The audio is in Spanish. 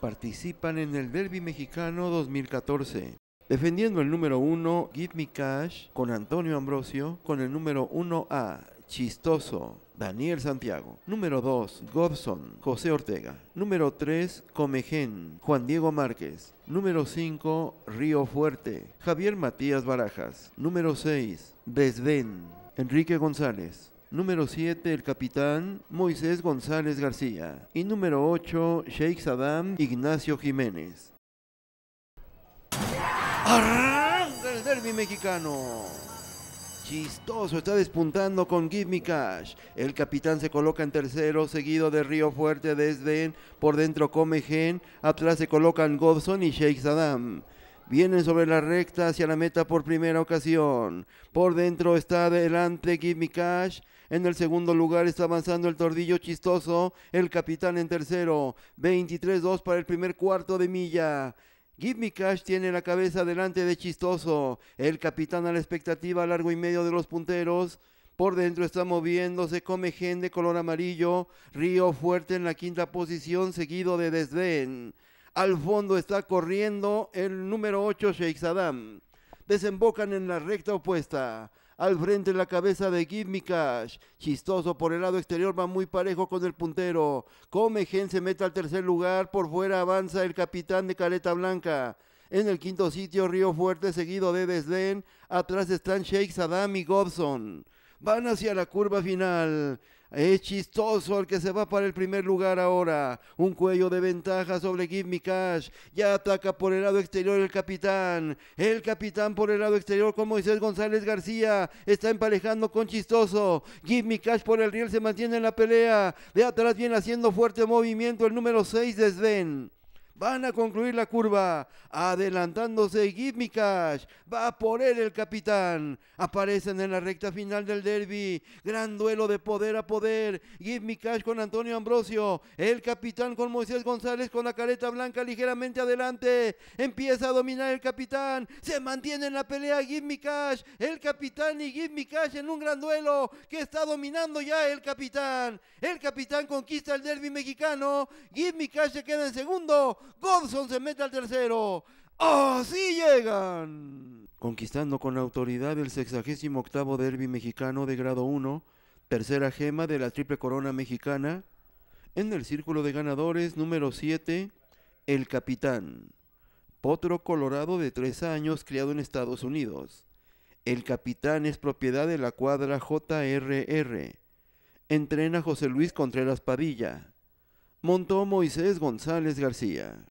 participan en el Derby Mexicano 2014. Defendiendo el número 1, Give Me Cash, con Antonio Ambrosio, con el número 1A, Chistoso, Daniel Santiago. Número 2, Gobson, José Ortega. Número 3, Comején, Juan Diego Márquez. Número 5, Río Fuerte, Javier Matías Barajas. Número 6, Desdén, Enrique González. Número 7, el capitán Moisés González García. Y número 8, Sheikh Saddam Ignacio Jiménez. ¡Arranca el derby mexicano! Chistoso está despuntando con Give Me Cash. El capitán se coloca en tercero, seguido de Río Fuerte desde por dentro Come Gen, Atrás se colocan Godson y Sheikh Saddam. Vienen sobre la recta hacia la meta por primera ocasión. Por dentro está adelante Give Me Cash. En el segundo lugar está avanzando el tordillo chistoso. El capitán en tercero. 23-2 para el primer cuarto de milla. Give Me Cash tiene la cabeza delante de Chistoso. El capitán a la expectativa largo y medio de los punteros. Por dentro está moviéndose Come Gen de color amarillo. Río Fuerte en la quinta posición, seguido de Desdén. Al fondo está corriendo el número 8 Sheikh Saddam. Desembocan en la recta opuesta. Al frente la cabeza de Give Me Cash. Chistoso por el lado exterior va muy parejo con el puntero. Come Gen se mete al tercer lugar. Por fuera avanza el capitán de Caleta Blanca. En el quinto sitio Río Fuerte seguido de Desdén. Atrás están Sheikh Saddam y Gobson. Van hacia la curva final. Es chistoso el que se va para el primer lugar ahora. Un cuello de ventaja sobre Give Me Cash. Ya ataca por el lado exterior el capitán. El capitán por el lado exterior con Moisés González García. Está emparejando con Chistoso. Give Me Cash por el riel se mantiene en la pelea. De atrás viene haciendo fuerte movimiento el número 6 de Sven. Van a concluir la curva. Adelantándose Give Cash. Va por él el capitán. Aparecen en la recta final del derby. Gran duelo de poder a poder. Give Me Cash con Antonio Ambrosio. El capitán con Moisés González con la careta blanca ligeramente adelante. Empieza a dominar el capitán. Se mantiene en la pelea Give Me Cash. El capitán y Give Me Cash en un gran duelo que está dominando ya el capitán. El capitán conquista el derby mexicano. Give Me Cash se queda en segundo. Godson se mete al tercero. ¡Así llegan! Conquistando con autoridad el 68 octavo derby mexicano de grado 1, tercera gema de la triple corona mexicana, en el círculo de ganadores número 7, el capitán, potro colorado de 3 años criado en Estados Unidos. El capitán es propiedad de la cuadra JRR. Entrena José Luis Contreras Padilla montó Moisés González García.